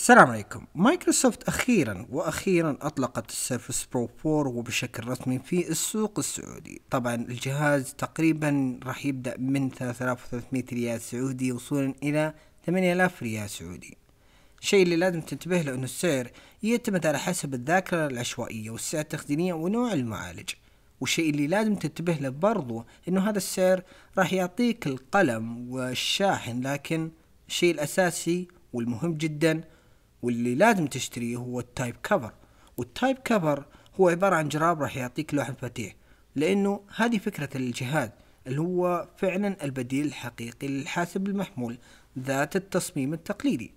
السلام عليكم مايكروسوفت أخيرا وأخيرا أطلقت السيرفس برو 4 وبشكل رسمي في السوق السعودي طبعا الجهاز تقريبا راح يبدأ من 3300 ريال سعودي وصولا إلى 8000 ريال سعودي الشيء اللي لازم تنتبه له أنه السعر يعتمد على حسب الذاكرة العشوائية والسعة التخزينية ونوع المعالج والشيء اللي لازم تنتبه له برضو أنه هذا السعر راح يعطيك القلم والشاحن لكن الشيء الأساسي والمهم جدا واللي لازم تشتريه هو التايب كفر والتايب كفر هو عبارة عن جراب راح يعطيك لوح مفاتيح لأنه هذه فكرة الجهاز اللي هو فعلا البديل الحقيقي للحاسب المحمول ذات التصميم التقليدي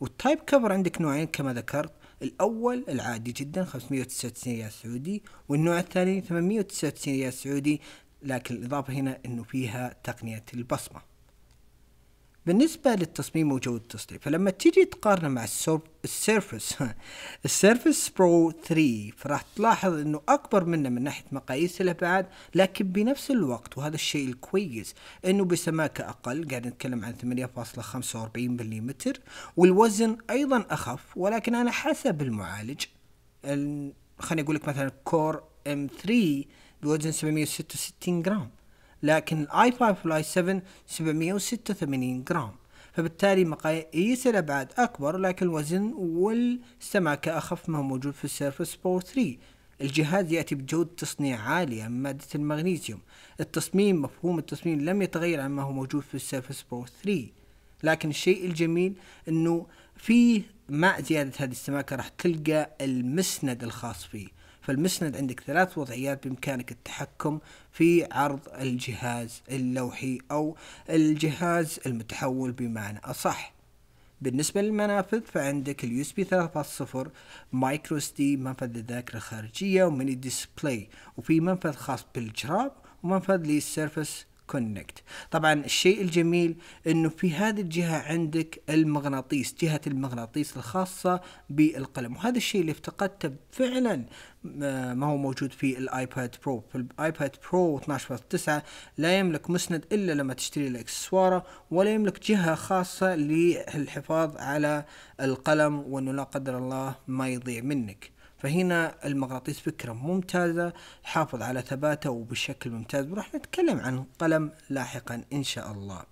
والتايب كفر عندك نوعين كما ذكرت الأول العادي جدا 599 ريال سعودي والنوع الثاني 899 ريال سعودي لكن الإضافة هنا أنه فيها تقنية البصمة بالنسبة للتصميم وجودة التصنيف فلما تيجي تقارنه مع السيرفس السيرفس برو 3 فراح تلاحظ انه اكبر منه من ناحية مقاييس الابعاد لكن بنفس الوقت وهذا الشيء الكويس انه بسماكة اقل قاعد نتكلم عن 8.45 ملم والوزن ايضا اخف ولكن انا حسب المعالج خليني اقول لك مثلا كور ام 3 بوزن 766 جرام لكن الاي 5 والاي 7 786 جرام فبالتالي مقاييس الأبعاد أكبر لكن الوزن والسماكة أخف ما هو موجود في السيرفس برو 3 الجهاز يأتي بجودة تصنيع عالية من مادة المغنيسيوم التصميم مفهوم التصميم لم يتغير عن ما هو موجود في السيرفس برو 3 لكن الشيء الجميل أنه فيه مع زيادة هذه السماكة راح تلقى المسند الخاص فيه فالمسند عندك ثلاث وضعيات بإمكانك التحكم في عرض الجهاز اللوحي أو الجهاز المتحول بمعنى أصح بالنسبة للمنافذ فعندك اليو اس بي 3.0 مايكرو اس دي منفذ للذاكرة الخارجية وميني ديسبلاي وفي منفذ خاص بالجراب ومنفذ للسيرفس كونكت طبعا الشيء الجميل انه في هذه الجهه عندك المغناطيس جهه المغناطيس الخاصه بالقلم وهذا الشيء اللي افتقدته فعلا آه، ما هو موجود في الايباد برو في الايباد برو 12.9 لا يملك مسند الا لما تشتري الاكسسواره ولا يملك جهه خاصه للحفاظ على القلم وانه لا قدر الله ما يضيع منك فهنا المغناطيس فكرة ممتازة حافظ على ثباته وبشكل ممتاز وراح نتكلم عن قلم لاحقا إن شاء الله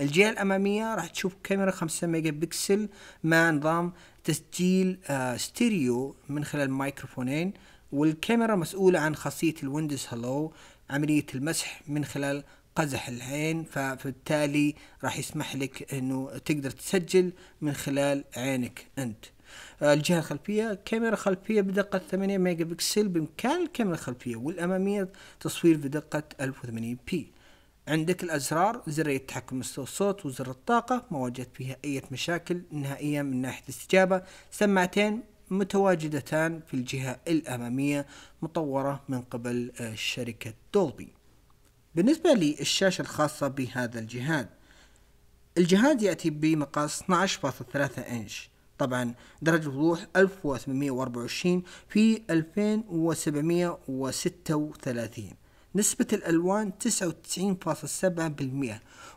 الجهة الأمامية راح تشوف كاميرا 5 ميجا بكسل مع نظام تسجيل آه، ستيريو من خلال مايكروفونين والكاميرا مسؤولة عن خاصية الويندوز هلو عملية المسح من خلال قزح العين فبالتالي راح يسمح لك انه تقدر تسجل من خلال عينك انت آه، الجهه الخلفيه كاميرا خلفيه بدقه 8 ميجا بكسل بامكان الكاميرا الخلفيه والاماميه تصوير بدقه 1080 بي عندك الازرار زر التحكم مستوى الصوت وزر الطاقه ما واجهت فيها اي مشاكل نهائيا من ناحيه الاستجابه سماعتين متواجدتان في الجهه الاماميه مطوره من قبل آه، شركه دولبي بالنسبه للشاشه الخاصه بهذا الجهاز الجهاز ياتي بمقاس 12.3 انش طبعا درجة الوضوح 1824 في 2736 نسبة الألوان 99.7%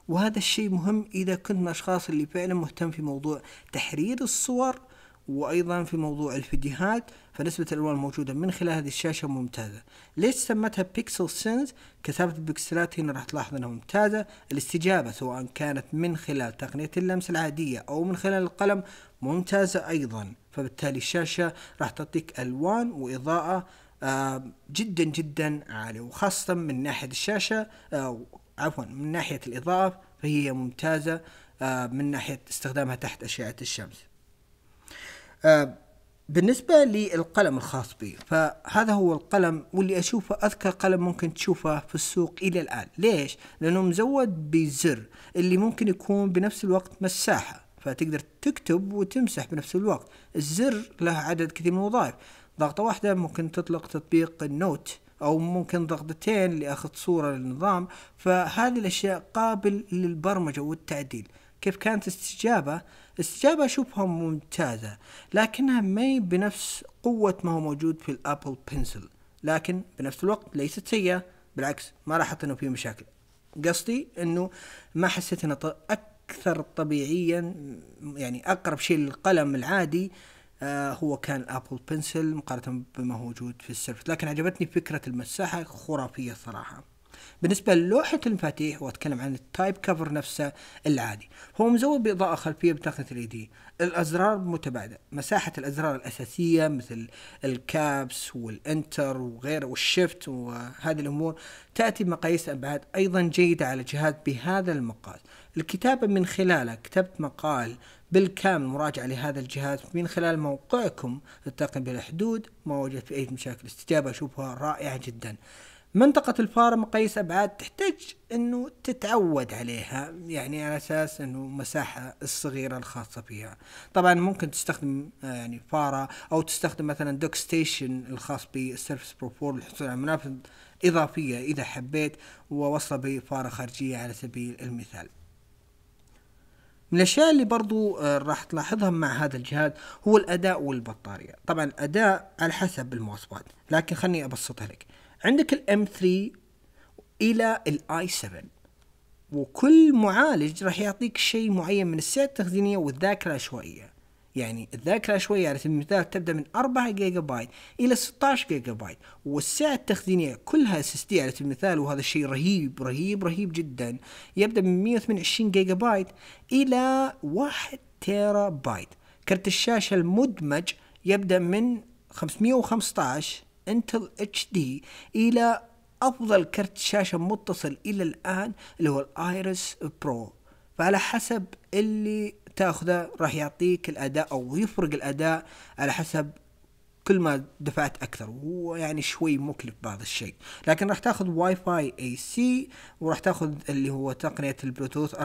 وهذا الشيء مهم إذا كنت من الأشخاص اللي فعلا مهتم في موضوع تحرير الصور وايضا في موضوع الفيديوهات فنسبة الالوان الموجودة من خلال هذه الشاشة ممتازة ليش سمتها بيكسل سينز كثافة البكسلات هنا راح تلاحظ انها ممتازة الاستجابة سواء كانت من خلال تقنية اللمس العادية او من خلال القلم ممتازة ايضا فبالتالي الشاشة راح تعطيك الوان واضاءة آه، جدا جدا عالية وخاصة من ناحية الشاشة آه، عفوا من ناحية الإضاءة فهي ممتازة آه، من ناحية استخدامها تحت أشعة الشمس آه، بالنسبة للقلم الخاص بي فهذا هو القلم واللي أشوفه أذكى قلم ممكن تشوفه في السوق إلى الآن ليش؟ لأنه مزود بزر اللي ممكن يكون بنفس الوقت مساحة فتقدر تكتب وتمسح بنفس الوقت الزر له عدد كثير من الوظائف ضغطة واحدة ممكن تطلق تطبيق النوت أو ممكن ضغطتين لأخذ صورة للنظام فهذه الأشياء قابل للبرمجة والتعديل كيف كانت استجابة استجابة أشوفها ممتازة لكنها ما بنفس قوة ما هو موجود في الأبل بنسل لكن بنفس الوقت ليست سيئة بالعكس ما لاحظت أنه في مشاكل قصدي أنه ما حسيت أنه أكثر طبيعيا يعني أقرب شيء للقلم العادي آه، هو كان الابل بنسل مقارنه بما هو موجود في السيرفس لكن عجبتني فكره المساحه خرافيه صراحه بالنسبه للوحه المفاتيح واتكلم عن التايب كفر نفسه العادي هو مزود باضاءه خلفيه بتقنيه الاي دي الازرار متباعده مساحه الازرار الاساسيه مثل الكابس والانتر وغيره والشيفت وهذه الامور تاتي بمقاييس ابعاد ايضا جيده على جهاز بهذا المقاس الكتابه من خلاله كتبت مقال بالكامل مراجعة لهذا الجهاز من خلال موقعكم التقن بالحدود ما وجدت في أي مشاكل استجابة أشوفها رائعة جدا منطقة الفارم قيس أبعاد تحتاج أنه تتعود عليها يعني على أساس أنه مساحة الصغيرة الخاصة فيها طبعا ممكن تستخدم آه، يعني فارة أو تستخدم مثلا دوك ستيشن الخاص بالسيرفس بروفور للحصول على منافذ إضافية إذا حبيت ووصل بفارة خارجية على سبيل المثال من الأشياء اللي برضو آه، راح تلاحظها مع هذا الجهاز هو الأداء والبطارية طبعا الأداء على حسب المواصفات لكن خلني أبسطها لك عندك الام 3 الى الاي 7 وكل معالج راح يعطيك شيء معين من السعه التخزينيه والذاكره العشوائيه يعني الذاكره العشوائيه على سبيل المثال تبدا من 4 جيجا بايت الى 16 جيجا بايت والسعه التخزينيه كلها اس اس دي على سبيل المثال وهذا الشيء رهيب رهيب رهيب جدا يبدا من 128 جيجا بايت الى 1 تيرا بايت كرت الشاشه المدمج يبدا من 515 انتل اتش دي الى افضل كرت شاشه متصل الى الان اللي هو الايرس برو فعلى حسب اللي تاخذه راح يعطيك الاداء او يفرق الاداء على حسب كل ما دفعت اكثر ويعني يعني شوي مكلف بعض الشيء لكن راح تاخذ واي فاي اي سي وراح تاخذ اللي هو تقنيه البلوتوث 4.2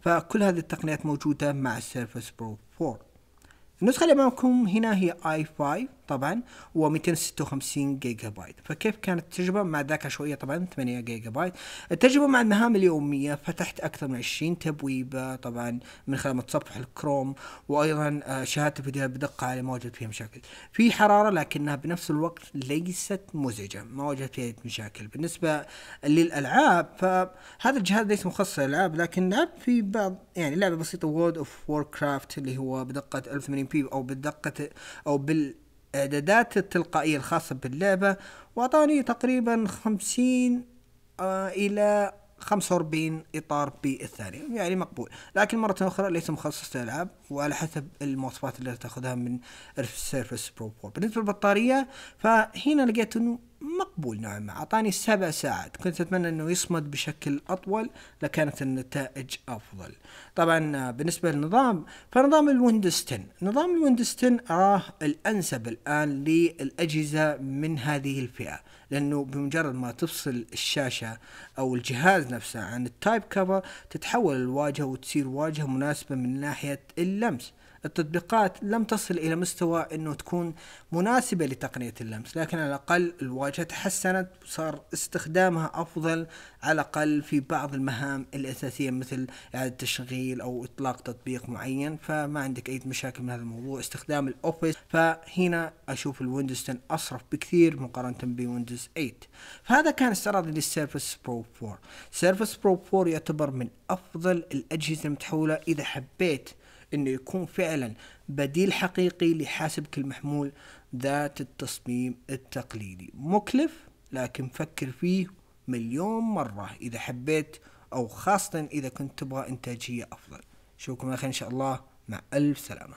فكل هذه التقنيات موجوده مع السيرفس برو 4 النسخه اللي امامكم هنا هي اي 5 طبعا و256 جيجا بايت فكيف كانت التجربة مع ذاك شوية طبعا 8 جيجا بايت التجربة مع المهام اليومية فتحت أكثر من 20 تبويبة طبعا من خلال متصفح الكروم وأيضا شاهدت الفيديوهات بدقة على ما واجهت فيها مشاكل في حرارة لكنها بنفس الوقت ليست مزعجة ما واجهت فيها مشاكل بالنسبة للألعاب فهذا الجهاز ليس مخصص للألعاب لكن لعب في بعض يعني لعبة بسيطة وورد اوف وور كرافت اللي هو بدقة 1080 بي أو بدقة أو بال الاعدادات التلقائيه الخاصه باللعبه واعطاني تقريبا خمسين آه، الى 45 اطار بالثانيه يعني مقبول لكن مره اخرى ليس مخصص للالعاب وعلى حسب المواصفات اللي تاخذها من السيرفس برو 4 بالنسبه للبطاريه فهنا لقيت انه مقبول نوعا ما أعطاني سبع ساعات كنت أتمنى أنه يصمد بشكل أطول لكانت النتائج أفضل طبعا آه، بالنسبة للنظام فنظام الويندوز 10 نظام الويندوز 10 أراه الأنسب الآن للأجهزة من هذه الفئة لأنه بمجرد ما تفصل الشاشة أو الجهاز نفسه عن التايب كفر تتحول الواجهة وتصير واجهة مناسبة من ناحية اللمس التطبيقات لم تصل إلى مستوى أنه تكون مناسبة لتقنية اللمس لكن على الأقل الواجهة تحسنت وصار استخدامها أفضل على الأقل في بعض المهام الأساسية مثل إعادة تشغيل أو إطلاق تطبيق معين فما عندك أي مشاكل من هذا الموضوع استخدام الأوفيس فهنا أشوف الويندوز 10 أصرف بكثير مقارنة بويندوز 8 فهذا كان استعراضي للسيرفس برو 4 سيرفس برو 4 يعتبر من أفضل الأجهزة المتحولة إذا حبيت انه يكون فعلا بديل حقيقي لحاسبك المحمول ذات التصميم التقليدي مكلف لكن فكر فيه مليون مرة إذا حبيت أو خاصة إذا كنت تبغى إنتاجية أفضل أشوفكم اخي إن شاء الله مع ألف سلامة